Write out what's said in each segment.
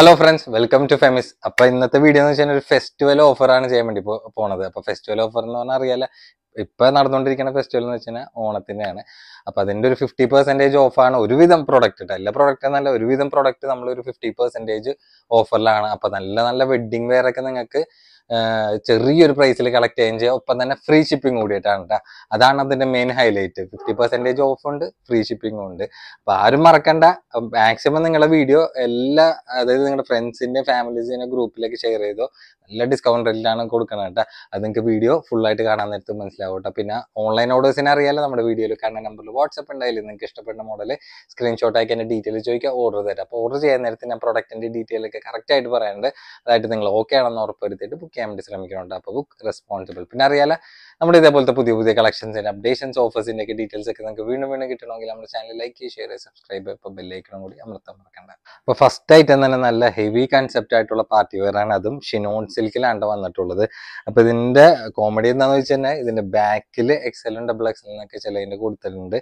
hello friends welcome to Femis അപ്പൊ ഇന്നത്തെ video എന്ന് വെച്ചാൽ ഒരു ഫെസ്റ്റിവൽ ഓഫറാണ് ചെയ്യാൻ വേണ്ടി പോണത് അപ്പൊ ഫെസ്റ്റിവൽ ഓഫർ എന്ന് പറഞ്ഞാൽ അറിയാല ഇപ്പൊ നടന്നുകൊണ്ടിരിക്കുന്ന ഫെസ്റ്റിവൽ എന്ന് വെച്ചാൽ ഓണത്തിന്റെയാണ് അപ്പൊ അതിന്റെ ഒരു ഫിഫ്റ്റി പെർസെന്റേജ് ഓഫാണ് ഒരുവിധം പ്രൊഡക്റ്റ് കേട്ടോ എല്ലാ പ്രൊഡക്റ്റ് എന്നല്ല ഒരുവിധം പ്രൊഡക്റ്റ് നമ്മൾ ഒരു ഫിഫ്റ്റി പെർസെന്റേജ് ഓഫറിലാണ് അപ്പൊ നല്ല നല്ല വെഡിങ് വെയർ ഒക്കെ നിങ്ങൾക്ക് ചെറിയൊരു പ്രൈസിൽ കളക്ട് ചെയ്യുകയും ചെയ്യുക ഒപ്പം തന്നെ ഫ്രീ ഷിപ്പിംഗ് കൂടിയിട്ടാണ് കേട്ടോ അതാണ് അതിൻ്റെ main highlight fifty percentage off ഉണ്ട് ഫ്രീ ഷിപ്പിംഗും ഉണ്ട് അപ്പോൾ ആരും മറക്കണ്ട മാക്സിമം നിങ്ങളുടെ വീഡിയോ എല്ലാ അതായത് നിങ്ങളുടെ ഫ്രണ്ട്സിൻ്റെ ഫാമിലീസിൻ്റെ ഗ്രൂപ്പിലേക്ക് ഷെയർ ചെയ്തോ നല്ല ഡിസ്കൗണ്ട് റേറ്റിലാണ് കൊടുക്കണം കേട്ടോ അത് നിങ്ങൾക്ക് വീഡിയോ ഫുള്ളായിട്ട് കാണാൻ നേരത്ത് മനസ്സിലാവും കേട്ടോ പിന്നെ ഓൺലൈൻ ഓർഡേഴ്സിനെ അറിയാലോ നമ്മുടെ വീഡിയോയിൽ കാണുന്ന നമ്പറിൽ വാട്സപ്പ് ഉണ്ടായില്ല നിങ്ങൾക്ക് ഇഷ്ടപ്പെടുന്ന മോഡൽ സ്ക്രീൻഷോട്ട് ആക്കി എൻ്റെ ഡീറ്റെയിൽ ചോദിക്കുക ഓർഡർ തരാം അപ്പോൾ ഓർഡർ ചെയ്യാൻ നേരത്തെ ഞാൻ പ്രൊഡക്റ്റിൻ്റെ ഡീറ്റെയിലൊക്കെ കറക്റ്റായിട്ട് പറയാനുണ്ട് അതായിട്ട് നിങ്ങൾ ഓക്കെ ആണെന്ന് വരുത്തിയിട്ട് ബുക്ക് ചെയ്യാൻ വേണ്ടി ശ്രമിക്കുന്നുണ്ട് അപ്പോൾ ബുക്ക് റെസ്പോൺസിബിൾ പിന്നെ അറിയാല നമ്മുടെ ഇതേപോലത്തെ പുതിയ പുതിയ കളക്ഷൻസിൻ്റെ അപ്ഡേഷൻസ് ഓഫേഴ്സിൻ്റെ ഒക്കെ ഡീറ്റെയിൽസ് ഒക്കെ നിങ്ങൾക്ക് വീണ്ടും വീണ്ടും കിട്ടണമെങ്കിൽ നമ്മുടെ ചാനൽ ലൈക്ക് ഷെയർ സബ്സ്ക്രൈബ് ഇപ്പോൾ ബെല്ലേക്കണം കൂടി അമൃത്തം മറക്കണ്ട അപ്പോൾ ഫസ്റ്റ് ഐറ്റം തന്നെ നല്ല ഹെവി കൺസെപ്റ്റ് ആയിട്ടുള്ള പാർട്ടി വെയറാണ് അതും ഷിനോൺ സിൽക്കിലാണ് വന്നിട്ടുള്ളത് അപ്പോൾ ഇതിൻ്റെ കോമഡി എന്താണെന്ന് വെച്ച് കഴിഞ്ഞാൽ ഇതിൻ്റെ ബാക്കിൽ എക്സലും ഡബിൾ എക്സലിനൊക്കെ ചിലതിൻ്റെ കൊടുത്തിട്ടുണ്ട്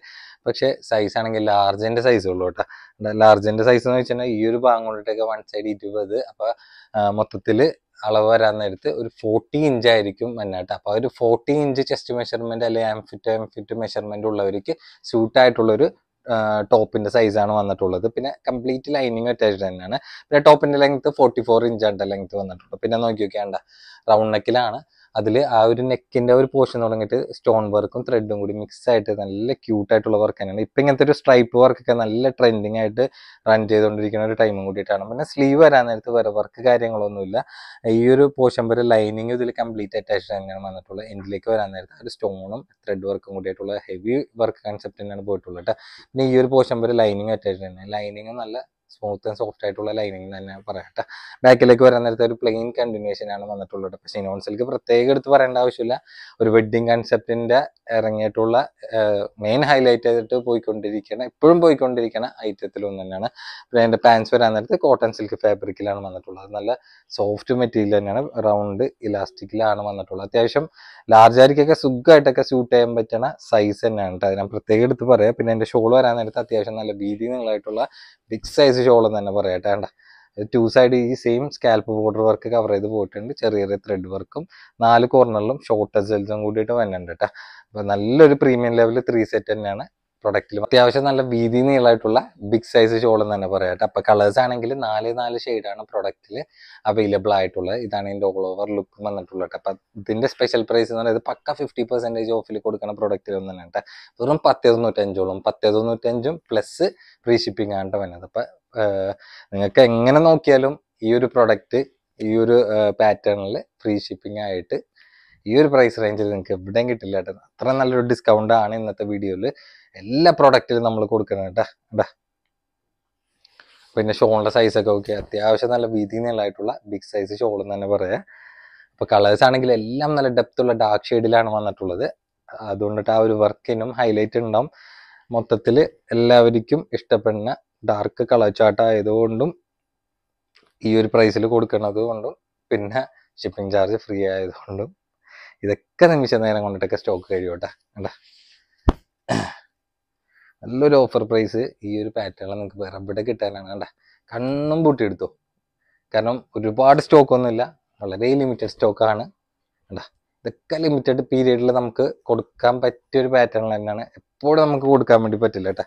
പക്ഷേ സൈസ് ആണെങ്കിൽ ലാർജിൻ്റെ സൈസ് ഉള്ളൂ കേട്ടോ ലാർജിൻ്റെ സൈസ് എന്ന് വെച്ചാൽ ഈ ഒരു ഭാഗം കൊണ്ടിട്ടൊക്കെ വൺ സൈഡ് ഇരുപത് അപ്പോൾ മൊത്തത്തിൽ അളവ് വരാൻ നേരത്ത് ഒരു ഫോർട്ടി ഇഞ്ച് ആയിരിക്കും മഞ്ഞാട്ട അപ്പോൾ ഒരു ഫോർട്ടി ഇഞ്ച് ചെസ്റ്റ് മെഷർമെന്റ് അല്ലെങ്കിൽ arm fit arm fit measurement ഉള്ളവർക്ക് ടോപ്പിന്റെ സൈസ് സൈസാണ് വന്നിട്ടുള്ളത് പിന്നെ കംപ്ലീറ്റ് ലൈനിങ് അറ്റാച്ച്ഡ് തന്നെയാണ് പിന്നെ ടോപ്പിന്റെ ലെങ്ത് ഫോർട്ടി ഫോർ ഇഞ്ചാണ് ലെങ്ത് വന്നിട്ടുള്ളത് പിന്നെ നോക്കി നോക്കിയാണ്ട റൗണ്ട് നെക്കിലാണ് അതിൽ ആ ഒരു നെക്കിൻ്റെ ഒരു പോർഷൻ തുടങ്ങിയിട്ട് സ്റ്റോൺ വർക്കും ത്രെഡും കൂടി മിക്സ് ആയിട്ട് നല്ല ആയിട്ടുള്ള വർക്ക് തന്നെയാണ് ഇപ്പം ഇങ്ങനത്തെ ഒരു സ്ട്രൈപ്പ് വർക്കൊക്കെ നല്ല ട്രെൻഡിങ് ആയിട്ട് റൺ ചെയ്തുകൊണ്ടിരിക്കുന്ന ഒരു ടൈമും കൂടിയിട്ടാണ് പിന്നെ സ്ലീവ് വരാൻ നേരത്ത് വേറെ വർക്ക് കാര്യങ്ങളൊന്നുമില്ല ഈ ഒരു പോർഷൻ വരെ ലൈനിങ് ഇതിൽ കംപ്ലീറ്റ് അറ്റാച്ച് തന്നെയാണ് വന്നിട്ടുള്ളത് എൻഡിലേക്ക് വരാൻ നേരത്ത് ഒരു സ്റ്റോണും ത്രെഡ് വർക്കും കൂടിയിട്ടുള്ള ഹെവി വർക്ക് കൺസെപ്റ്റ് തന്നെയാണ് പോയിട്ടുള്ളത് കേട്ടോ പിന്നെ ഈ ഒരു പോർഷൻ വരെ ലൈനിങ് അറ്റാച്ച് തന്നെ ലൈനിങ് നല്ല സ്മൂത്ത് ആൻഡ് സോഫ്റ്റ് ആയിട്ടുള്ള ലൈനിങ് തന്നെ പറയട്ടെ ബാക്കിലേക്ക് വരാൻ നേരത്തെ ഒരു പ്ലെയിൻ കണ്ടിന്യൂഷൻ ആണ് വന്നിട്ടുള്ളത് പക്ഷേ നോൺ സിൽക്ക് പ്രത്യേകം എടുത്ത് പറയേണ്ട ആവശ്യമില്ല ഒരു വെഡ്ഡിങ് കൺസെപ്റ്റിന്റെ ഇറങ്ങിയിട്ടുള്ള മെയിൻ ഹൈലൈറ്റ് ആയിട്ട് പോയിക്കൊണ്ടിരിക്കണ ഇപ്പോഴും പോയിക്കൊണ്ടിരിക്കണ ഐറ്റത്തിൽ ഒന്ന് തന്നെയാണ് പിന്നെ അതിന്റെ പാൻസ് വരാൻ നേരത്ത് കോട്ടൺ സിൽക്ക് ഫാബ്രിക്കിലാണ് വന്നിട്ടുള്ളത് നല്ല സോഫ്റ്റ് മെറ്റീരിയൽ തന്നെയാണ് റൗണ്ട് ഇലാസ്റ്റിക്കിലാണ് വന്നിട്ടുള്ളത് അത്യാവശ്യം ലാർജ് ആയിരിക്കൊക്കെ സുഖമായിട്ടൊക്കെ സ്യൂട്ട് ചെയ്യാൻ പറ്റണ സൈസ് തന്നെയാണ് കേട്ടോ അതിനെ പ്രത്യേകം എടുത്ത് പറയാം പിന്നെ എന്റെ ഷോൾ വരാൻ നേരത്ത് അത്യാവശ്യം നല്ല ബീതി നിങ്ങളായിട്ടുള്ള ബിഗ് സൈസ് സൈസ് ഷോളം തന്നെ പറയട്ടെ വേണ്ട ടു സൈഡ് ഈ same scallop border work cover ചെയ്ത് പോയിട്ടുണ്ട് ചെറിയ ചെറിയ ത്രെഡ് വർക്കും നാല് കോർണറിലും ഷോർട്ട് എസൽസും കൂടിയിട്ട് വന്നിട്ടുണ്ട് കേട്ടോ അപ്പോൾ നല്ലൊരു പ്രീമിയം ലെവൽ ത്രീ സെറ്റ് തന്നെയാണ് പ്രൊഡക്റ്റിൽ അത്യാവശ്യം നല്ല വീതി നീളമായിട്ടുള്ള ബിഗ് സൈസ് ഷോൾ എന്ന് തന്നെ പറയാം അപ്പോൾ കളേഴ്സ് ആണെങ്കിൽ നാല് നാല് ഷെയ്ഡാണ് പ്രൊഡക്റ്റിൽ അവൈലബിൾ ആയിട്ടുള്ളത് ഇതാണ് ഇതിൻ്റെ ഓൾ ഓവർ ലുക്ക് വന്നിട്ടുള്ളത് അപ്പോൾ ഇതിൻ്റെ സ്പെഷ്യൽ പ്രൈസ് എന്ന് പറയുന്നത് പക്ക ഫിഫ്റ്റി പെർസെൻറ്റേജ് ഓഫിൽ കൊടുക്കുന്ന പ്രൊഡക്റ്റിൽ ഒന്നും കേട്ടോ വെറും പത്തേ തൊണ്ണൂറ്റഞ്ചോളം പത്തേ തൊണ്ണൂറ്റഞ്ചും പ്ലസ് ഫ്രീ ഷിപ്പിംഗ് ആണ് വന്നത് അപ്പോൾ നിങ്ങൾക്ക് എങ്ങനെ നോക്കിയാലും ഈ ഒരു പ്രൊഡക്റ്റ് ഈ ഒരു പാറ്റേണിൽ ഫ്രീ ഷിപ്പിംഗ് ആയിട്ട് ഈ ഒരു പ്രൈസ് റേഞ്ചിൽ നിങ്ങൾക്ക് എവിടെയും കിട്ടില്ല കേട്ടോ അത്ര നല്ലൊരു ഡിസ്കൗണ്ട് ആണ് ഇന്നത്തെ വീഡിയോയിൽ എല്ലാ പ്രൊഡക്റ്റിലും നമ്മൾ കൊടുക്കണം കേട്ടോ കേട്ടാ പിന്നെ ഷോളിൻ്റെ സൈസൊക്കെ ഓക്കെ അത്യാവശ്യം നല്ല വീതി നല്ലതായിട്ടുള്ള ബിഗ് സൈസ് ഷോൾ എന്ന് തന്നെ പറയാം അപ്പോൾ കളേഴ്സ് ആണെങ്കിൽ എല്ലാം നല്ല ഡെപ്തുള്ള ഡാർക്ക് ഷെയ്ഡിലാണ് വന്നിട്ടുള്ളത് അതുകൊണ്ടിട്ട് ആ ഒരു വർക്കിനും ഹൈലൈറ്റ് ഉണ്ടാവും മൊത്തത്തിൽ എല്ലാവർക്കും ഇഷ്ടപ്പെടുന്ന ഡാർക്ക് കളർ ചാർട്ട് ആയതുകൊണ്ടും ഈ ഒരു പ്രൈസിൽ കൊടുക്കണതുകൊണ്ടും പിന്നെ ഷിപ്പിംഗ് ചാർജ് ഫ്രീ ആയതുകൊണ്ടും ഇതൊക്കെ നിമിഷ നേരം കൊണ്ടിട്ടൊക്കെ സ്റ്റോക്ക് കഴിയോട്ടെ കണ്ട നല്ലൊരു ഓഫർ പ്രൈസ് ഈ ഒരു പാറ്റേണിൽ നിങ്ങൾക്ക് വേറെ എവിടെ കിട്ടാനാണ് കണ്ട കണ്ണും പൂട്ടിയെടുത്തു കാരണം ഒരുപാട് സ്റ്റോക്ക് ഒന്നുമില്ല വളരെ ലിമിറ്റഡ് സ്റ്റോക്കാണ് കണ്ട ഇതൊക്കെ ലിമിറ്റഡ് പീരീഡിൽ നമുക്ക് കൊടുക്കാൻ പറ്റിയ ഒരു പാറ്റേണിൽ തന്നെയാണ് എപ്പോഴും നമുക്ക് കൊടുക്കാൻ വേണ്ടി പറ്റില്ല കേട്ടോ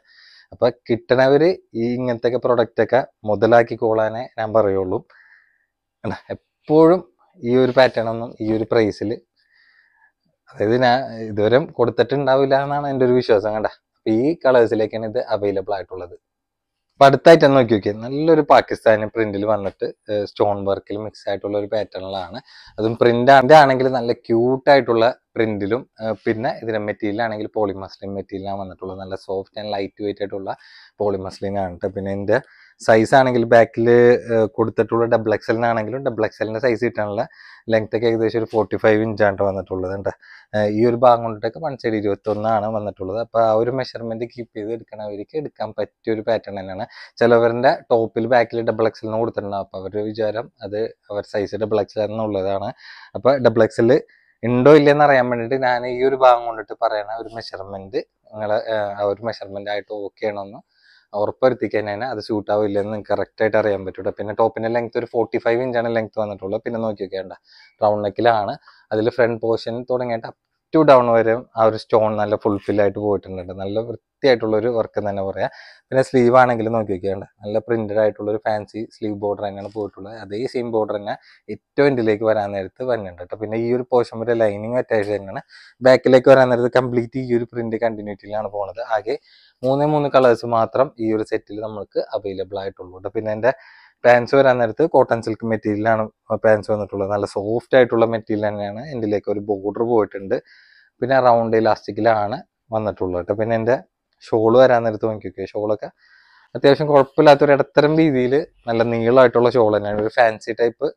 അപ്പോൾ കിട്ടണവർ ഈ ഇങ്ങനത്തെ ഒക്കെ മുതലാക്കി കൊള്ളാനേ ഞാൻ പറയുള്ളൂ എപ്പോഴും ഈ ഒരു പാറ്റേൺ ഒന്നും ഈ ഒരു പ്രൈസിൽ അതായത് ഞാൻ ഇതുവരെ കൊടുത്തിട്ടുണ്ടാവില്ല എന്നാണ് എൻ്റെ ഒരു വിശ്വാസം കണ്ട അപ്പോൾ ഈ കളേഴ്സിലേക്കാണ് ഇത് അവൈലബിൾ ആയിട്ടുള്ളത് അപ്പൊ അടുത്തായിട്ട് തന്നെ നോക്കി നോക്കിയത് നല്ലൊരു പാകിസ്ഥാനി പ്രിന്റിൽ വന്നിട്ട് സ്റ്റോൺ വർക്കിൽ മിക്സ് ആയിട്ടുള്ള ഒരു പാറ്റേണിലാണ് അതും പ്രിന്റ് ആണെങ്കിൽ നല്ല ക്യൂട്ടായിട്ടുള്ള പ്രിന്റിലും പിന്നെ ഇതിൻ്റെ മെറ്റീരിയൽ ആണെങ്കിൽ പോളിമസ്ലിൻ മെറ്റീരിയലാണ് വന്നിട്ടുള്ളത് നല്ല സോഫ്റ്റ് ആൻഡ് ലൈറ്റ് വെയിറ്റ് ആയിട്ടുള്ള പോളിമസ്ലിൻ ആണ് പിന്നെ ഇതിന്റെ സൈസ് ആണെങ്കിൽ ബാക്കിൽ കൊടുത്തിട്ടുള്ള ഡബിൾ എക്സലിനാണെങ്കിലും ഡബിൾ എക്സലിൻ്റെ സൈസ് കിട്ടാനുള്ള ലെങ്ത് ഒക്കെ ഏകദേശം ഒരു ഫോർട്ടി ഫൈവ് ഇഞ്ചാണ് വന്നിട്ടുള്ളത് ഉണ്ട് ഈ ഒരു ഭാഗം കൊണ്ടിട്ടൊക്കെ വൺ സൈഡ് ഇരുപത്തൊന്നാണ് വന്നിട്ടുള്ളത് അപ്പോൾ ആ ഒരു മെഷർമെൻറ്റ് കീപ്പ് ചെയ്ത് എടുക്കണവർക്ക് എടുക്കാൻ പറ്റിയ ഒരു പാറ്റേൺ തന്നെയാണ് ചിലവരുടെ ടോപ്പിൽ ബാക്കിൽ ഡബിൾ എക്സലിന് കൊടുത്തിട്ടുണ്ടാവും അപ്പോൾ അവരുടെ വിചാരം അത് അവർ സൈസ് ഡബിൾ എക്സൽ എന്നുള്ളതാണ് അപ്പോൾ ഡബിൾ എക്സൽ ഉണ്ടോ ഇല്ലയെന്ന് അറിയാൻ വേണ്ടിയിട്ട് ഞാൻ ഈ ഒരു ഭാഗം കൊണ്ടിട്ട് പറയണ ഒരു മെഷർമെൻറ്റ് നിങ്ങളെ ആ ഒരു മെഷർമെൻ്റ് ആയിട്ട് ഓക്കെ ആണോ എന്ന് ഉറപ്പുവരുത്തിക്കഴിഞ്ഞാൽ അത് സ്യൂട്ട് ആവില്ല എന്ന് നിങ്ങൾക്ക് കറക്റ്റ് ആയിട്ട് അറിയാൻ പറ്റൂ പിന്നെ ടോപ്പിന്റെ ലെങ്ത് ഒരു ഫോർട്ടി ഫൈവ് ഇഞ്ചാണ് ലെങ്ത് വന്നിട്ടുള്ളത് പിന്നെ നോക്കി വെക്കേണ്ട റൗണ്ട് നെക്കിലാണ് അതിൽ ഫ്രണ്ട് പോർഷൻ തുടങ്ങിയിട്ട് ടു ഡൗൺ വരെ ആ ഒരു സ്റ്റോൺ നല്ല ഫുൾഫിൽ ആയിട്ട് പോയിട്ടുണ്ട് നല്ല വൃത്തിയായിട്ടുള്ള ഒരു വർക്ക് തന്നെ പറയാം പിന്നെ സ്ലീവ് ആണെങ്കിലും നോക്കി നോക്കിയാണ്ട് നല്ല പ്രിന്റഡ് ആയിട്ടുള്ള ഒരു ഫാൻസി സ്ലീവ് ബോർഡർ തന്നെയാണ് പോയിട്ടുള്ളത് അതേ സെയിം ബോർഡർ തന്നെ ഏറ്റവും ഇതിലേക്ക് വരാൻ നേരത്ത് വരുന്നുണ്ട് പിന്നെ ഈ ഒരു പോർഷൻ വരെ ലൈനിങ് അറ്റാച്ച് തന്നെയാണ് ബാക്കിലേക്ക് വരാൻ നേരത്ത് കംപ്ലീറ്റ് ഈ ഒരു പ്രിന്റ് കണ്ടിന്യൂറ്റിയിലാണ് പോണത് ആകെ മൂന്നേ മൂന്ന് കളേഴ്സ് മാത്രം ഈ ഒരു സെറ്റിൽ നമുക്ക് അവൈലബിൾ ആയിട്ടുള്ളൂ പിന്നെ എന്റെ പാൻസ് വരാൻ നേരത്ത് കോട്ടൺ സിൽക്ക് മെറ്റീരിയലാണ് പാൻസ് വന്നിട്ടുള്ളത് നല്ല സോഫ്റ്റ് ആയിട്ടുള്ള മെറ്റീരിയൽ തന്നെയാണ് എൻ്റെ ഒരു ബോർഡർ പോയിട്ടുണ്ട് പിന്നെ റൗണ്ട് ഇലാസ്റ്റിക്കിലാണ് വന്നിട്ടുള്ളത് കേട്ടോ പിന്നെ എൻ്റെ ഷോൾ വരാൻ നേരത്ത് നോക്കിയൊക്കെ ഷോളൊക്കെ അത്യാവശ്യം കുഴപ്പമില്ലാത്ത ഒരു ഇടത്തരം രീതിയിൽ നല്ല നീളമായിട്ടുള്ള ഷോൾ തന്നെയാണ് ഒരു ഫാൻസി ടൈപ്പ്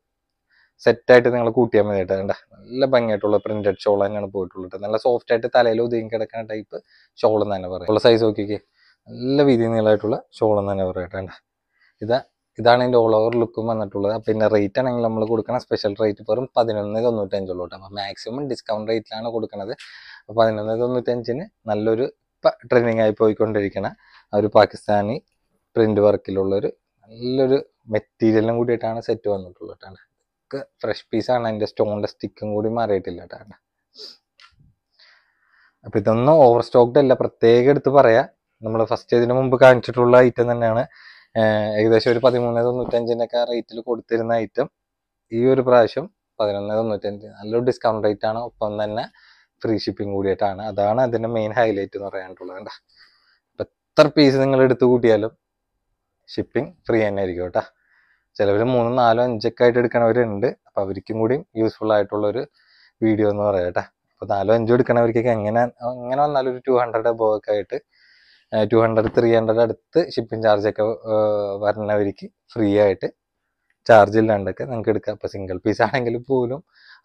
സെറ്റായിട്ട് നിങ്ങൾ കൂട്ടിയാൽ മതി കേട്ടോ കണ്ട നല്ല ഭംഗിയായിട്ടുള്ള പ്രിന്റഡ് ഷോൾ തന്നെയാണ് പോയിട്ടുള്ളത് നല്ല സോഫ്റ്റ് ആയിട്ട് തലയിൽ ഒതുങ്ങി കിടക്കുന്ന ടൈപ്പ് ഷോൾ എന്ന് തന്നെ പറയാം ഉള്ള സൈസ് നോക്കിയൊക്കെ നല്ല വീതി നീളമായിട്ടുള്ള ഷോൾ എന്ന് തന്നെ പറയാം കേട്ടോ ഇതാണ് അതിൻ്റെ ഓൾ ഓവർ ലുക്കും വന്നിട്ടുള്ളത് പിന്നെ റേറ്റ് ആണെങ്കിൽ നമ്മൾ കൊടുക്കുന്ന സ്പെഷ്യൽ റേറ്റ് വെറും പതിനൊന്ന് തൊണ്ണൂറ്റഞ്ചുള്ളൂ കേട്ടോ അപ്പോൾ മാക്സിമം ഡിസ്കൗണ്ട് റേറ്റിലാണ് കൊടുക്കുന്നത് അപ്പോൾ പതിനൊന്ന് തൊണ്ണൂറ്റഞ്ചിന് നല്ലൊരു ട്രെൻഡിങ് ആയി പോയിക്കൊണ്ടിരിക്കുന്ന ഒരു പാകിസ്ഥാനി പ്രിൻ്റ് വർക്കിലുള്ളൊരു നല്ലൊരു മെറ്റീരിയലും കൂടിയിട്ടാണ് സെറ്റ് വന്നിട്ടുള്ളത് കേട്ടോ ഒക്കെ ഫ്രഷ് പീസാണ് അതിൻ്റെ സ്റ്റോണിൻ്റെ സ്റ്റിക്കും കൂടി മാറിയിട്ടില്ല കേട്ടോ അപ്പം ഇതൊന്നും ഓവർ സ്റ്റോക്ക്ഡ് അല്ല പ്രത്യേകം എടുത്ത് പറയാം നമ്മൾ ഫസ്റ്റ് ഇതിന് മുമ്പ് കാണിച്ചിട്ടുള്ള ഐറ്റം തന്നെയാണ് ഏകദേശം ഒരു പതിമൂന്നേ തൊണ്ണൂറ്റഞ്ചിനൊക്കെ റേറ്റിൽ കൊടുത്തിരുന്ന ഐറ്റം ഈ ഒരു പ്രാവശ്യം പതിനൊന്നേ തൊണ്ണൂറ്റഞ്ച് നല്ലൊരു ഡിസ്കൗണ്ട് റേറ്റ് ആണ് ഒപ്പം തന്നെ ഫ്രീ ഷിപ്പിംഗ് കൂടിയിട്ടാണ് അതാണ് അതിൻ്റെ മെയിൻ ഹൈലൈറ്റ് എന്ന് പറയാനുള്ളത് കേട്ടോ അപ്പം എത്ര പീസ് നിങ്ങൾ എടുത്തു കൂട്ടിയാലും ഷിപ്പിംഗ് ഫ്രീ തന്നെ ആയിരിക്കും കേട്ടോ ചിലവർ മൂന്നും നാലോ അഞ്ചൊക്കെ ആയിട്ട് എടുക്കണവരുണ്ട് അപ്പം അവർക്കും കൂടി യൂസ്ഫുൾ ഒരു വീഡിയോ എന്ന് പറയാം കേട്ടോ അപ്പോൾ നാലോ അഞ്ചോ എടുക്കണവർക്കൊക്കെ എങ്ങനെ എങ്ങനെ വന്നാലും ഒരു ടു ഹൺഡ്രഡ് അബോവ് ആയിട്ട് ടു ഹൺഡ്രഡ് ത്രീ ഹൺഡ്രഡ് അടുത്ത് ഷിപ്പിംഗ് ഒക്കെ വരണവർക്ക് ഫ്രീ ആയിട്ട് ചാർജ് ഇല്ലാണ്ടൊക്കെ നിങ്ങൾക്ക് എടുക്കാം അപ്പൊ സിംഗിൾ പീസ് ആണെങ്കിൽ പോലും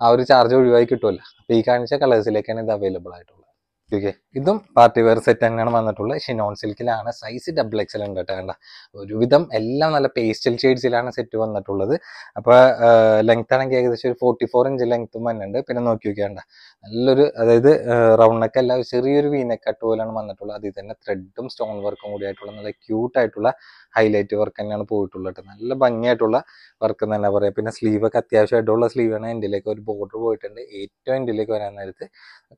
ആ ഒരു ചാർജ് ഒഴിവായി കിട്ടുമല്ലോ അപ്പൊ ഈ കാണിച്ച കളേഴ്സിലേക്കാണ് ഇത് അവൈലബിൾ ആയിട്ടുള്ളത് ഓക്കെ ഇതും പാർട്ടി വെയർ സെറ്റ് തന്നെയാണ് വന്നിട്ടുള്ളത് ഷിനോൺ സിൽക്കിലാണ് സൈസ് ഡബിൾ എക്സൽ ഉണ്ട് കേട്ടോ വേണ്ട ഒരുവിധം എല്ലാം നല്ല പേസ്റ്റൽ ഷെയ്ഡ്സിലാണ് സെറ്റ് വന്നിട്ടുള്ളത് അപ്പോൾ ലെങ്ത് ആണെങ്കിൽ ഏകദേശം ഒരു ഫോർട്ടി ഫോർ ഇഞ്ച് ലെങ്ത്തും ഉണ്ട് പിന്നെ നോക്കി നോക്കിയാണ്ട നല്ലൊരു അതായത് റൗണ്ട് നെക്ക് അല്ല ചെറിയൊരു വീനക്കട്ട് പോലെയാണ് വന്നിട്ടുള്ളത് അതിൽ തന്നെ ത്രെഡും സ്റ്റോൺ വർക്കും കൂടി ആയിട്ടുള്ള നല്ല ക്യൂട്ടായിട്ടുള്ള ഹൈലൈറ്റ് വർക്ക് തന്നെയാണ് പോയിട്ടുള്ളത് കേട്ടോ നല്ല ഭംഗിയായിട്ടുള്ള വർക്ക് എന്ന് തന്നെ പറയാം പിന്നെ സ്ലീവൊക്കെ അത്യാവശ്യമായിട്ടുള്ള സ്ലീവാണ് എൻ്റെലേക്ക് ഒരു ബോർഡർ പോയിട്ടുണ്ട് ഏറ്റവും എൻ്റെലേക്ക് വരാൻ നേരത്ത്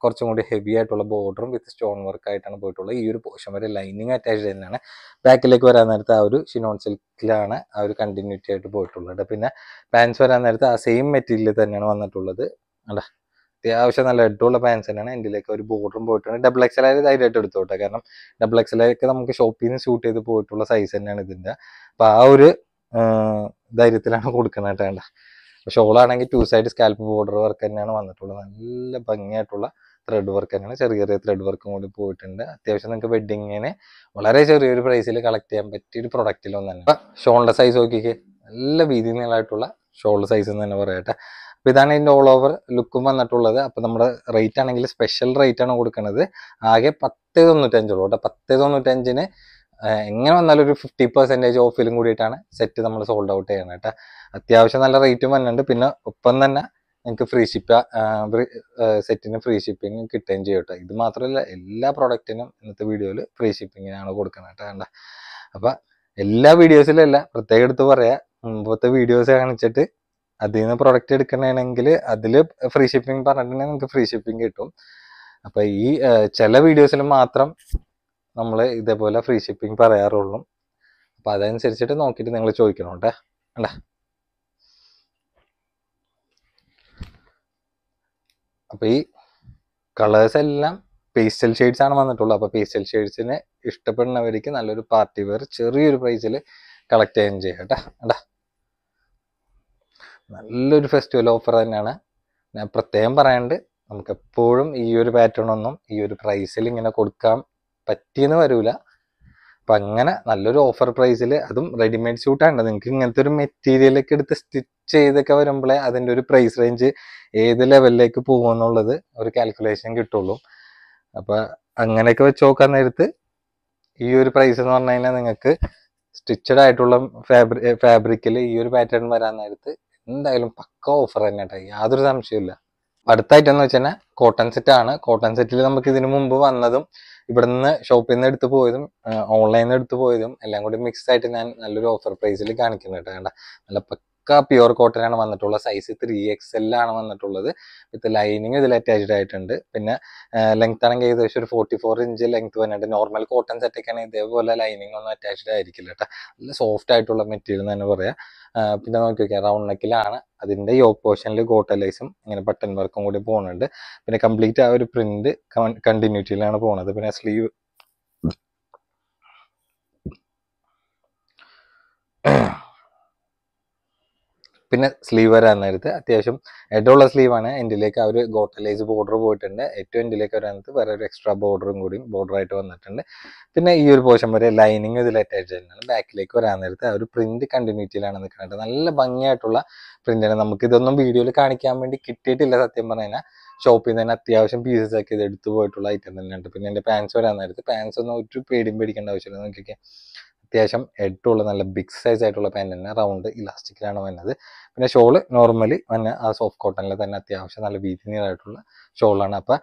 കുറച്ചും കൂടി ഹെവി ആയിട്ടുള്ള ബോർഡറും വിത്ത് സ്റ്റോൺ വർക്ക് ആയിട്ടാണ് പോയിട്ടുള്ളത് ഈ ഒരു പോർഷൻ വരെ ലൈനിങ് അറ്റാച്ച് തന്നെയാണ് ബാക്കിലേക്ക് വരാൻ നേരത്ത് ആ ഒരു ഷിനോൺ സിൽക്കിലാണ് ആ ഒരു കണ്ടിന്യൂറ്റി ആയിട്ട് പോയിട്ടുള്ളത് പിന്നെ പാൻസ് വരാൻ നേരത്ത് ആ സെയിം മെറ്റീരിയൽ തന്നെയാണ് വന്നിട്ടുള്ളത് അല്ല അത്യാവശ്യം നല്ല ഇട്ടുള്ള പാൻസ് തന്നെയാണ് എൻ്റെ ഒരു ബോർഡറും പോയിട്ടുണ്ട് ഡബിൾ എക്സ് എൽ ധൈര്യമായിട്ട് എടുത്തോട്ടെ കാരണം ഡബിൾ എക്സ് എല്ലൊക്കെ നമുക്ക് ഷോപ്പിൽ നിന്ന് ഷൂട്ട് ചെയ്ത് പോയിട്ടുള്ള സൈസ് തന്നെയാണ് ഇതിൻ്റെ അപ്പോൾ ആ ഒരു ധൈര്യത്തിലാണ് കൊടുക്കുന്നത് വേണ്ട ഷോളാണെങ്കിൽ two side scallop border work തന്നെയാണ് വന്നിട്ടുള്ളത് നല്ല ഭംഗിയായിട്ടുള്ള ത്രെഡ് വർക്ക് തന്നെയാണ് ചെറിയ ചെറിയ ത്രെഡ് വർക്കും കൂടി പോയിട്ടുണ്ട് അത്യാവശ്യം നിങ്ങൾക്ക് വെഡിങ്ങിനെ വളരെ ചെറിയൊരു പ്രൈസിൽ കളക്ട് ചെയ്യാൻ പറ്റിയ ഒരു പ്രൊഡക്റ്റിൽ ഒന്നല്ല ഷോളിൻ്റെ സൈസ് നോക്കിക്കേ നല്ല വീതി നീളായിട്ടുള്ള ഷോൾ സൈസ് എന്ന് തന്നെ പറയട്ടെ അപ്പോൾ ഇതാണ് ഇതിൻ്റെ ഓൾ ഓവർ ലുക്കും വന്നിട്ടുള്ളത് അപ്പോൾ നമ്മുടെ റേറ്റ് ആണെങ്കിൽ സ്പെഷ്യൽ റേറ്റ് ആണ് കൊടുക്കുന്നത് ആകെ പത്ത് തൊണ്ണൂറ്റഞ്ചുള്ളൂ കേട്ടോ പത്ത് തൊണ്ണൂറ്റഞ്ചിന് എങ്ങനെ വന്നാലും ഒരു ഫിഫ്റ്റി പെർസെൻറ്റേജ് ഓഫിലും കൂടിയിട്ടാണ് സെറ്റ് നമ്മൾ സോൾഡ് ഔട്ട് ചെയ്യണം കേട്ടോ അത്യാവശ്യം നല്ല റേറ്റും വന്നിട്ടുണ്ട് പിന്നെ ഒപ്പം തന്നെ നിങ്ങൾക്ക് ഫ്രീ ഷിപ്പ് സെറ്റിന് ഫ്രീ ഷിപ്പിംഗ് കിട്ടുകയും ചെയ്യും കേട്ടോ ഇത് മാത്രമല്ല എല്ലാ പ്രോഡക്റ്റിനും ഇന്നത്തെ വീഡിയോയിൽ ഫ്രീ ഷിപ്പിങ്ങിനാണ് കൊടുക്കുന്നത് കേട്ടോ കണ്ട അപ്പം എല്ലാ വീഡിയോസിലല്ല പ്രത്യേകം എടുത്ത് പറയാം മുമ്പത്തെ വീഡിയോസ് കാണിച്ചിട്ട് അതിൽ നിന്ന് പ്രൊഡക്റ്റ് എടുക്കണമെങ്കിൽ അതിൽ ഫ്രീ ഷിപ്പിംഗ് പറഞ്ഞിട്ടുണ്ടെങ്കിൽ നിങ്ങൾക്ക് ഫ്രീ ഷിപ്പിംഗ് കിട്ടും അപ്പോൾ ഈ ചില വീഡിയോസിൽ മാത്രം നമ്മൾ ഇതേപോലെ ഫ്രീ ഷിപ്പിംഗ് പറയാറുള്ളൂ അപ്പോൾ അതനുസരിച്ചിട്ട് നോക്കിയിട്ട് നിങ്ങൾ ചോദിക്കണം കേട്ടോ അല്ലേ അപ്പോൾ ഈ കളേഴ്സ് എല്ലാം പേസ്റ്റൽ ഷെയ്ഡ്സ് ആണ് വന്നിട്ടുള്ളത് അപ്പോൾ പേസ്റ്റൽ ഷെയ്ഡ്സിനെ ഇഷ്ടപ്പെടുന്നവർക്ക് നല്ലൊരു പാർട്ടി വെയർ ചെറിയൊരു പ്രൈസിൽ കളക്ട് ചെയ്യാൻ ചെയ്യാം കേട്ടോ കേട്ടോ നല്ലൊരു ഫെസ്റ്റിവൽ ഓഫർ തന്നെയാണ് ഞാൻ പ്രത്യേകം പറയാണ്ട് നമുക്ക് എപ്പോഴും ഈ ഒരു പാറ്റേൺ ഒന്നും ഈ ഒരു പ്രൈസിൽ ഇങ്ങനെ കൊടുക്കാൻ പറ്റിയെന്ന് വരൂല അപ്പം അങ്ങനെ നല്ലൊരു ഓഫർ പ്രൈസിൽ അതും റെഡിമെയ്ഡ് സ്യൂട്ടാണ് നിങ്ങൾക്ക് ഇങ്ങനത്തെ ഒരു മെറ്റീരിയലൊക്കെ എടുത്ത് സ്റ്റിച്ച് ചെയ്തൊക്കെ വരുമ്പോഴേ അതിൻ്റെ ഒരു പ്രൈസ് റേഞ്ച് ഏത് ലെവലിലേക്ക് പോകുമെന്നുള്ളത് ഒരു കാൽക്കുലേഷൻ കിട്ടുള്ളൂ അപ്പോൾ അങ്ങനെയൊക്കെ വെച്ച് നോക്കാൻ നേരത്ത് ഈ ഒരു പ്രൈസ് എന്ന് പറഞ്ഞു നിങ്ങൾക്ക് സ്റ്റിച്ചഡ് ആയിട്ടുള്ള ഫാബ്രി ഫാബ്രിക്കിൽ ഈ ഒരു പാറ്റേൺ വരാൻ നേരത്ത് എന്തായാലും പക്ക ഓഫർ തന്നെ കേട്ടോ യാതൊരു സംശയമില്ല അടുത്തായിട്ടെന്ന് വെച്ചാൽ കോട്ടൺ സെറ്റ് ആണ് കോട്ടൺ സെറ്റിൽ നമുക്ക് ഇതിനു മുമ്പ് വന്നതും ഇവിടെ നിന്ന് ഷോപ്പിൽ നിന്ന് എടുത്തു പോയതും ഓൺലൈനിൽ നിന്ന് എടുത്തു പോയതും എല്ലാം കൂടി മിക്സ് ആയിട്ട് ഞാൻ നല്ലൊരു ഓഫർ പ്രൈസിൽ കാണിക്കുന്നുണ്ട് കേട്ടോ നല്ല പക്ക പ്യുവർ കോട്ടൺ ആണ് വന്നിട്ടുള്ള സൈസ് ത്രീ എക്സ് എല്ലാണ് വന്നിട്ടുള്ളത് വിത്ത് ലൈനിങ് ഇതിൽ അറ്റാച്ച്ഡ് ആയിട്ടുണ്ട് പിന്നെ ലെങ്ത് ആണെങ്കിൽ ഏകദേശം ഒരു ഫോർട്ടി ഫോർ ഇഞ്ച് ലെങ്ത് വന്നിട്ട് നോർമൽ കോട്ടൺ സെറ്റൊക്കെ ആണെങ്കിൽ ഇതേപോലെ ലൈനിങ് ഒന്നും അറ്റാച്ച്ഡ് ആയിരിക്കില്ല കേട്ടോ നല്ല സോഫ്റ്റ് ആയിട്ടുള്ള മെറ്റീരിയൽ തന്നെ പറയാം പിന്നെ നോക്കി നോക്കിയാൽ റൗണ്ട് നെക്കിലാണ് അതിൻ്റെ ഈ ഓപ്പോഷനിൽ ഗോട്ടലൈസും ഇങ്ങനെ ബട്ടൺ വർക്കും കൂടി പോകുന്നുണ്ട് പിന്നെ കംപ്ലീറ്റ് ആ ഒരു പ്രിന്റ് കണ്ടിന്യൂറ്റിയിലാണ് പോകുന്നത് പിന്നെ സ്ലീവ് പിന്നെ സ്ലീവ് വരാൻ നേരത്ത് അത്യാവശ്യം എഡുള്ള സ്ലീവാണ് എൻ്റെലേക്ക് ആ ഒരു ഗോട്ടലൈസ് ബോർഡർ പോയിട്ടുണ്ട് ഏറ്റവും എൻ്റെലേക്ക് നേരത്ത് വേറെ ഒരു എക്സ്ട്രാ ബോർഡറും കൂടി ബോർഡറായിട്ട് വന്നിട്ടുണ്ട് പിന്നെ ഈ ഒരു പോർഷൻ വരെ ലൈനിങ് ഇതിൽ അറ്റാച്ച് ചെയ്യുന്നതാണ് ബാക്കിലേക്ക് വരാൻ നേരത്ത് ആ ഒരു പ്രിന്റ് കണ്ടിന്യൂറ്റിയിലാണ് നിൽക്കുന്നത് നല്ല ഭംഗിയായിട്ടുള്ള പ്രിൻ്റാണ് നമുക്ക് ഇതൊന്നും വീഡിയോയിൽ കാണിക്കാൻ വേണ്ടി കിട്ടിയിട്ടില്ല സത്യം പറഞ്ഞു ഷോപ്പിൽ നിന്ന് തന്നെ അത്യാവശ്യം പീസസ് ഒക്കെ ഇത് എടുത്തു പോയിട്ടുള്ള ഐറ്റം തന്നെയുണ്ട് പിന്നെ എൻ്റെ പാൻസ് വരാൻ നേരത്ത് പാൻസ് ഒന്നും ഒരു പേടിയും പേടിക്കേണ്ട ആവശ്യമില്ല നോക്കിയൊക്കെ അത്യാവശ്യം എട്ടുള്ള നല്ല ബിഗ് സൈസ് ആയിട്ടുള്ള പാൻറ് തന്നെ റൗണ്ട് ഇലാസ്റ്റിക്കിലാണ് വന്നത് പിന്നെ ഷോള് നോർമലി തന്നെ ആ സോഫ്റ്റ് കോട്ടണിൽ തന്നെ അത്യാവശ്യം നല്ല വീതിനീറായിട്ടുള്ള ഷോളാണ് അപ്പം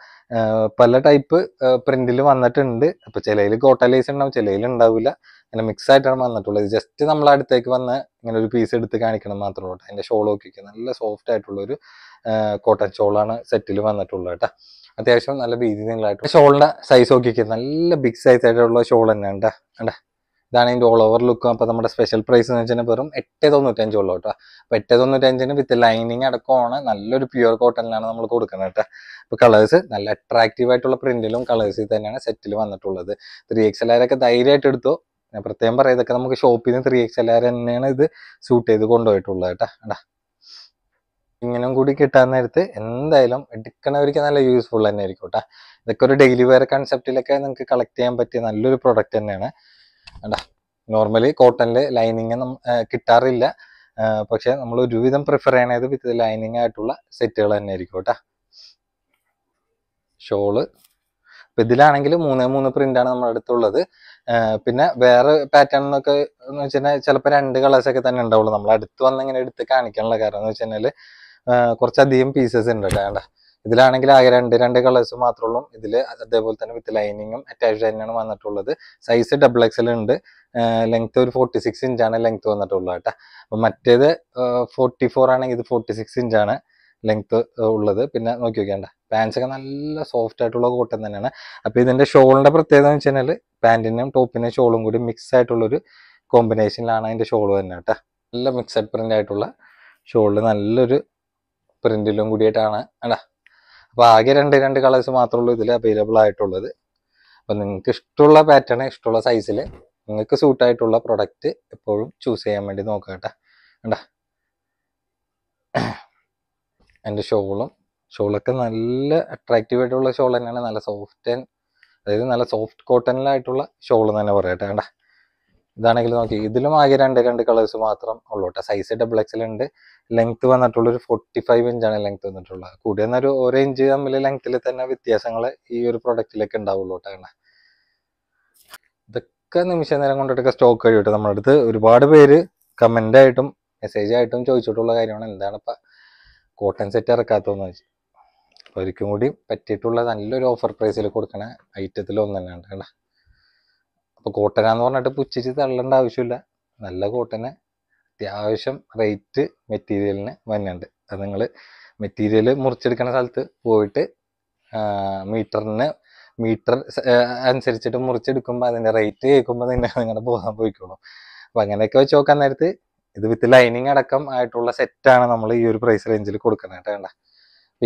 പല ടൈപ്പ് പ്രിന്റിൽ വന്നിട്ടുണ്ട് അപ്പം ചിലയിൽ കോട്ടലൈസ് ഉണ്ടാവും ചിലയിൽ ഉണ്ടാവില്ല അങ്ങനെ മിക്സ് ആയിട്ടാണ് വന്നിട്ടുള്ളത് ജസ്റ്റ് നമ്മൾ അടുത്തേക്ക് വന്ന് ഇങ്ങനെ ഒരു പീസ് എടുത്ത് കാണിക്കണം മാത്രമേ ഉള്ളൂ അതിൻ്റെ ഷോൾ നോക്കിക്കുക നല്ല സോഫ്റ്റ് ആയിട്ടുള്ള ഒരു കോട്ടൺ ഷോളാണ് സെറ്റിൽ വന്നിട്ടുള്ളത് കേട്ടോ അത്യാവശ്യം നല്ല ബീതി നിങ്ങളായിട്ട് ഷോളിൻ്റെ സൈസ് നോക്കിക്കുക നല്ല ബിഗ് സൈസ് ആയിട്ടുള്ള ഷോൾ തന്നെ ഉണ്ടാ ഇതാണ് ഇതിൻ്റെ ഓൾ ഓവർ ലുക്കും അപ്പോൾ നമ്മുടെ സ്പെഷ്യൽ പ്രൈസ് എന്ന് വെച്ചാൽ വെറും എട്ട് തൊണ്ണൂറ്റഞ്ച് ഉള്ളൂ കേട്ടോ അപ്പോൾ എട്ട് തൊണ്ണൂറ്റഞ്ചിന് വിത്ത് ലൈനിങ് അടക്കമാണ് നല്ലൊരു പ്യുർ കോട്ടണിലാണ് നമ്മൾ കൊടുക്കുന്നത് കേട്ടോ അപ്പോൾ കളേഴ്സ് നല്ല അട്രാക്റ്റീവ് ആയിട്ടുള്ള പ്രിന്റിലും കളേഴ്സിൽ തന്നെയാണ് സെറ്റിൽ വന്നിട്ടുള്ളത് ത്രീ എക്സ് എല്ലാവരൊക്കെ ധൈര്യമായിട്ട് എടുത്തു ഞാൻ പ്രത്യേകം പറയാം ഇതൊക്കെ നമുക്ക് ഷോപ്പിൽ നിന്ന് ത്രീ എക്സ് എല്ലാവരും തന്നെയാണ് ഇത് സൂട്ട് ചെയ്ത് കൊണ്ടുപോയിട്ടുള്ളത് കേട്ടോ അടാ ഇങ്ങനെയും കൂടി കിട്ടാൻ നേരത്ത് എന്തായാലും എടുക്കണവർക്ക് നല്ല യൂസ്ഫുൾ തന്നെ ആയിരിക്കും കേട്ടോ ഇതൊക്കെ ഒരു ഡെയിലി വെയർ കൺസെപ്റ്റിലൊക്കെ നിങ്ങൾക്ക് കളക്ട് ചെയ്യാൻ പറ്റിയ നല്ലൊരു പ്രൊഡക്റ്റ് തന്നെയാണ് അല്ല നോർമലി കോട്ടണിൽ ലൈനിങ് കിട്ടാറില്ല പക്ഷെ നമ്മൾ ഒരുവിധം പ്രിഫർ ചെയ്യണത് വിത്ത് ലൈനിങ് ആയിട്ടുള്ള സെറ്റുകൾ തന്നെ ആയിരിക്കും കേട്ടോ ഷോള് അപ്പൊ ഇതിലാണെങ്കിൽ മൂന്ന് മൂന്ന് ആണ് നമ്മുടെ അടുത്തുള്ളത് പിന്നെ വേറെ പാറ്റേൺ എന്നൊക്കെ എന്ന് വെച്ചാൽ ചിലപ്പോൾ രണ്ട് കളേഴ്സ് ഒക്കെ തന്നെ ഉണ്ടാവുള്ളൂ നമ്മൾ അടുത്ത് വന്ന് ഇങ്ങനെ എടുത്ത് കാണിക്കാനുള്ള കാരണം എന്ന് വെച്ചാൽ കുറച്ചധികം പീസസ് ഉണ്ട് കേട്ടോ ഇതിലാണെങ്കിൽ ആകെ രണ്ട് രണ്ട് കളേഴ്സ് മാത്രമുള്ളൂ ഇതിൽ അതേപോലെ തന്നെ വിത്ത് ലൈനിങ്ങും അറ്റാച്ച് തന്നെയാണ് വന്നിട്ടുള്ളത് സൈസ് ഡബിൾ എക്സൽ ഉണ്ട് ലെങ്ത് ഒരു ഫോർട്ടി സിക്സ് ഇഞ്ചാണ് ലെങ്ത് വന്നിട്ടുള്ളത് കേട്ടോ അപ്പം മറ്റേത് ഫോർട്ടി ഫോർ ആണെങ്കിൽ ഇത് ഫോർട്ടി സിക്സ് ഇഞ്ചാണ് ലെങ്ത് ഉള്ളത് പിന്നെ നോക്കി നോക്കേണ്ട പാൻസ് ഒക്കെ നല്ല സോഫ്റ്റ് ആയിട്ടുള്ള കോട്ടൺ തന്നെയാണ് അപ്പോൾ ഇതിൻ്റെ ഷോളിൻ്റെ പ്രത്യേകത എന്ന് വെച്ച് കഴിഞ്ഞാൽ പാൻറ്റിനും ടോപ്പിനും ഷോളും കൂടി മിക്സ് ആയിട്ടുള്ളൊരു കോമ്പിനേഷനിലാണ് അതിൻ്റെ ഷോൾ തന്നെ കേട്ടോ നല്ല മിക്സഡ് പ്രിൻ്റ് ആയിട്ടുള്ള ഷോളിൽ നല്ലൊരു പ്രിൻറ്റിലും കൂടിയിട്ടാണ് അല്ല അപ്പോൾ ആകെ രണ്ട് രണ്ട് കളേഴ്സ് മാത്രമേ ഉള്ളൂ ഇതിൽ അവൈലബിൾ ആയിട്ടുള്ളത് അപ്പോൾ നിങ്ങൾക്ക് ഇഷ്ടമുള്ള പാറ്റേൺ ഇഷ്ടമുള്ള സൈസിൽ നിങ്ങൾക്ക് സൂട്ടായിട്ടുള്ള പ്രൊഡക്റ്റ് എപ്പോഴും ചൂസ് ചെയ്യാൻ വേണ്ടി നോക്കുക കേട്ടോ കണ്ടാ എൻ്റെ ഷോളും ഷോളൊക്കെ നല്ല അട്രാക്റ്റീവ് ആയിട്ടുള്ള ഷോൾ തന്നെയാണ് നല്ല സോഫ്റ്റ് ആൻഡ് അതായത് നല്ല സോഫ്റ്റ് കോട്ടണിലായിട്ടുള്ള ഷോൾ തന്നെ പറയാം കേട്ടോ ഇതാണെങ്കിൽ നോക്കി ഇതിലും ആകെ രണ്ട് രണ്ട് കളേഴ്സ് മാത്രം ഉള്ളൂ കേട്ടോ സൈസ് ഡബിൾ എക്സൽ ഉണ്ട് ലെങ്ത് വന്നിട്ടുള്ള ഒരു ഫോർട്ടി ഫൈവ് ഇഞ്ചാണ് ലെങ്ത് വന്നിട്ടുള്ളത് കൂടിയെന്ന ഒരു ഒരു ഇഞ്ച് തമ്മിൽ ലെങ്ത്തിൽ തന്നെ വ്യത്യാസങ്ങൾ ഈ ഒരു പ്രൊഡക്റ്റിലേക്ക് ഉണ്ടാവുള്ളൂ കേട്ടോ കണ്ട ഇതൊക്കെ നിമിഷ നേരം കൊണ്ടിട്ടൊക്കെ സ്റ്റോക്ക് കഴിയട്ടെ നമ്മുടെ അടുത്ത് ഒരുപാട് പേര് കമന്റ് ആയിട്ടും മെസ്സേജ് ആയിട്ടും ചോദിച്ചിട്ടുള്ള കാര്യമാണ് എന്താണ് ഇപ്പൊ കോട്ടൺ സെറ്റ് ഇറക്കാത്തതെന്ന് വെച്ച് അപ്പോൾ ഒരിക്കും കൂടി പറ്റിയിട്ടുള്ള നല്ലൊരു ഓഫർ പ്രൈസിൽ കൊടുക്കണ ഐറ്റത്തിൽ ഒന്ന് തന്നെയാണ് കേട്ടോ അപ്പോൾ കോട്ടന എന്ന് പറഞ്ഞിട്ട് പുച്ഛിച്ച് തള്ളേണ്ട ആവശ്യമില്ല നല്ല കോട്ടന അത്യാവശ്യം റേറ്റ് മെറ്റീരിയലിന് വന്നുണ്ട് അത് നിങ്ങൾ മെറ്റീരിയൽ മുറിച്ചെടുക്കുന്ന സ്ഥലത്ത് പോയിട്ട് മീറ്ററിന് മീറ്റർ അനുസരിച്ചിട്ട് മുറിച്ചെടുക്കുമ്പോൾ അതിൻ്റെ റേറ്റ് കേൾക്കുമ്പോൾ തന്നെ നിങ്ങളുടെ ബോധം പോയിക്കോളും അപ്പം അങ്ങനെയൊക്കെ വെച്ച് നോക്കാൻ നേരത്ത് ഇത് വിത്ത് ലൈനിങ് അടക്കം ആയിട്ടുള്ള സെറ്റാണ് നമ്മൾ ഈ ഒരു പ്രൈസ് റേഞ്ചിൽ കൊടുക്കുന്നത് കേട്ടോ വേണ്ട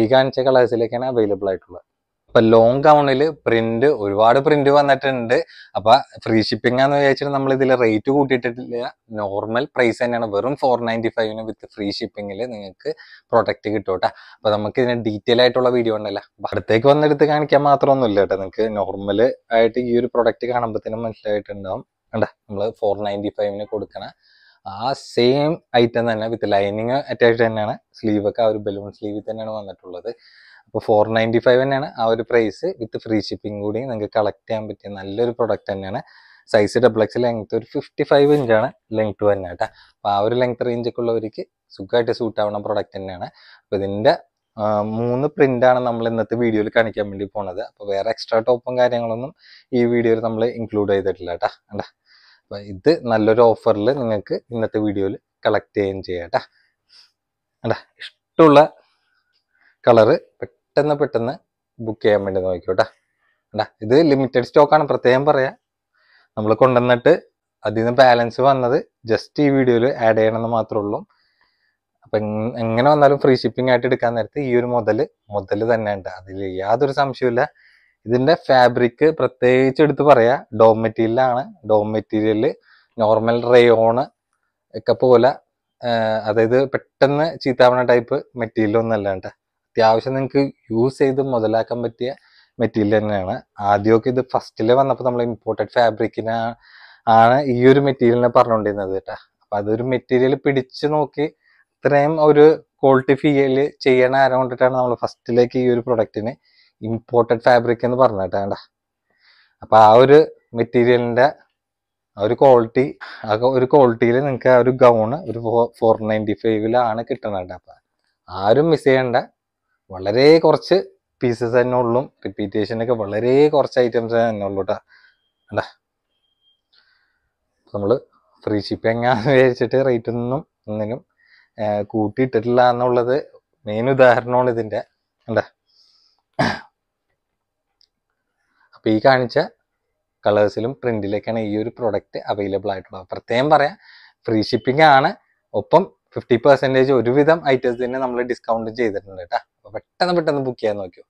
ഈ കാണിച്ച കളേഴ്സിലേക്കാണ് അവൈലബിൾ ആയിട്ടുള്ളത് ഇപ്പൊ ലോങ് ഗൗണിൽ പ്രിന്റ് ഒരുപാട് പ്രിന്റ് വന്നിട്ടുണ്ട് അപ്പൊ ഫ്രീ ഷിപ്പിംഗ് ആണെന്ന് വിചാരിച്ചിട്ട് നമ്മൾ ഇതിൽ റേറ്റ് കൂട്ടിയിട്ടില്ല നോർമൽ പ്രൈസ് തന്നെയാണ് വെറും ഫോർ നയൻറ്റി ഫൈവിന് വിത്ത് ഫ്രീ ഷിപ്പിംഗിൽ നിങ്ങൾക്ക് പ്രൊഡക്റ്റ് കിട്ടും കേട്ടോ അപ്പൊ നമുക്ക് ഇതിന് ഡീറ്റെയിൽ ആയിട്ടുള്ള വീഡിയോ ഉണ്ടല്ലോ അടുത്തേക്ക് വന്നെടുത്ത് കാണിക്കാൻ ഇല്ല കേട്ടോ നിങ്ങൾക്ക് നോർമൽ ആയിട്ട് ഈ ഒരു പ്രൊഡക്റ്റ് കാണുമ്പോൾ തന്നെ മനസ്സിലായിട്ടുണ്ടാവും കണ്ടോ നമ്മൾ ഫോർ നയൻറ്റി ഫൈവിന് കൊടുക്കണ ആ സെയിം ഐറ്റം തന്നെ വിത്ത് ലൈനിങ് അറ്റാച്ച് തന്നെയാണ് സ്ലീവ് ഒക്കെ ആ ഒരു ബലൂൺ സ്ലീവിൽ തന്നെയാണ് വന്നിട്ടുള്ളത് അപ്പോൾ ഫോർ നയൻറ്റി ഫൈവ് തന്നെയാണ് ആ ഒരു പ്രൈസ് വിത്ത് ഫ്രീ ഷിപ്പിംഗ് കൂടി നിങ്ങൾക്ക് കളക്ട് ചെയ്യാൻ പറ്റിയ നല്ലൊരു പ്രൊഡക്റ്റ് തന്നെയാണ് സൈസ് ഡബിൾ എക്സ് ലെങ്ത് ഒരു ഫിഫ്റ്റി ഫൈവ് ഇഞ്ചാണ് ലെങ്ത് തന്നെ കേട്ടോ അപ്പോൾ ആ ഒരു ലെങ്ത് റേഞ്ചൊക്കെ ഉള്ളവർക്ക് സുഖമായിട്ട് സൂട്ട് ആവുന്ന പ്രൊഡക്റ്റ് തന്നെയാണ് അപ്പോൾ ഇതിൻ്റെ മൂന്ന് പ്രിൻ്റാണ് നമ്മൾ ഇന്നത്തെ വീഡിയോയിൽ കാണിക്കാൻ വേണ്ടി പോണത് അപ്പോൾ വേറെ എക്സ്ട്രാ ടോപ്പും കാര്യങ്ങളൊന്നും ഈ വീഡിയോയിൽ നമ്മൾ ഇൻക്ലൂഡ് ചെയ്തിട്ടില്ല കേട്ടോ കണ്ട അപ്പോൾ ഇത് നല്ലൊരു ഓഫറിൽ നിങ്ങൾക്ക് ഇന്നത്തെ വീഡിയോയിൽ കളക്ട് ചെയ്യുകയും ചെയ്യാം കേട്ടോ കണ്ട ഇഷ്ടമുള്ള കളറ് പെട്ടെന്ന് പെട്ടെന്ന് ബുക്ക് ചെയ്യാൻ വേണ്ടി നോക്കിക്കോട്ടെ കേട്ടാ ഇത് ലിമിറ്റഡ് സ്റ്റോക്കാണ് പ്രത്യേകം പറയാം നമ്മൾ കൊണ്ടുവന്നിട്ട് അതിൽ നിന്ന് ബാലൻസ് വന്നത് ജസ്റ്റ് ഈ വീഡിയോയിൽ ആഡ് ചെയ്യണമെന്ന് മാത്രമേ ഉള്ളൂ അപ്പം എങ്ങനെ വന്നാലും ഫ്രീ ഷിപ്പിംഗ് ആയിട്ട് എടുക്കാൻ നേരത്തെ ഈ ഒരു മുതൽ മുതൽ തന്നെ ഉണ്ട് അതിൽ യാതൊരു സംശയമില്ല ഇതിൻ്റെ ഫാബ്രിക് പ്രത്യേകിച്ച് എടുത്ത് പറയാം ഡോം മെറ്റീരിയലാണ് ഡോം മെറ്റീരിയൽ നോർമൽ റേയോണ് ഒക്കെ പോലെ അതായത് പെട്ടെന്ന് ചീത്താവണ ടൈപ്പ് മെറ്റീരിയൽ ഒന്നല്ല അല്ലാണ്ട് അത്യാവശ്യം നിങ്ങൾക്ക് യൂസ് ചെയ്ത് മുതലാക്കാൻ പറ്റിയ മെറ്റീരിയൽ തന്നെയാണ് ആദ്യമൊക്കെ ഇത് ഫസ്റ്റില് വന്നപ്പോൾ നമ്മൾ ഇമ്പോർട്ടഡ് ഫാബ്രിക്കിന് ആണ് ഈ ഒരു മെറ്റീരിയലിനെ പറഞ്ഞുകൊണ്ടിരുന്നത് കേട്ടോ അപ്പം അതൊരു മെറ്റീരിയൽ പിടിച്ചു നോക്കി ഇത്രയും ഒരു ക്വാളിറ്റി ഫീല് ചെയ്യണ ആരം കൊണ്ടിട്ടാണ് നമ്മൾ ഫസ്റ്റിലേക്ക് ഈ ഒരു പ്രൊഡക്റ്റിന് ഇമ്പോർട്ടഡ് ഫാബ്രിക് എന്ന് പറഞ്ഞു കേട്ടോ വേണ്ട അപ്പം ആ ഒരു മെറ്റീരിയലിൻ്റെ ആ ഒരു ക്വാളിറ്റി ആ ഒരു ക്വാളിറ്റിയിൽ നിങ്ങൾക്ക് ആ ഒരു ഗൗണ് ഒരു ഫോർ നയൻറ്റി ഫൈവിലാണ് കിട്ടണത് അപ്പം ആരും മിസ് ചെയ്യണ്ട വളരെ കുറച്ച് പീസസ് തന്നെ റിപ്പീറ്റേഷൻ റിപ്പീറ്റേഷനൊക്കെ വളരെ കുറച്ച് ഐറ്റംസ് തന്നെ ഉള്ളു കേട്ടോ അല്ല നമ്മൾ ഫ്രീ ഷിപ്പിംഗ് എങ്ങാന്ന് വിചാരിച്ചിട്ട് റേറ്റ് ഒന്നും ഒന്നിനും കൂട്ടിയിട്ടിട്ടില്ല എന്നുള്ളത് മെയിൻ ഉദാഹരണമാണ് ഇതിൻ്റെ അല്ലേ അപ്പോൾ ഈ കാണിച്ച കളേഴ്സിലും പ്രിൻറ്റിലേക്കാണ് ഈ ഒരു പ്രോഡക്റ്റ് അവൈലബിൾ ആയിട്ടുള്ളത് പ്രത്യേകം പറയാം ഫ്രീ ഷിപ്പിംഗ് ആണ് ഒപ്പം ഫിഫ്റ്റി പെർസെൻറ്റേജ് ഒരുവിധം ഐറ്റംസ് തന്നെ നമ്മൾ ഡിസ്കൗണ്ട് ചെയ്തിട്ടുണ്ട് കേട്ടോ അപ്പോൾ പെട്ടെന്ന് പെട്ടെന്ന് ബുക്ക് ചെയ്യാൻ നോക്കിയോ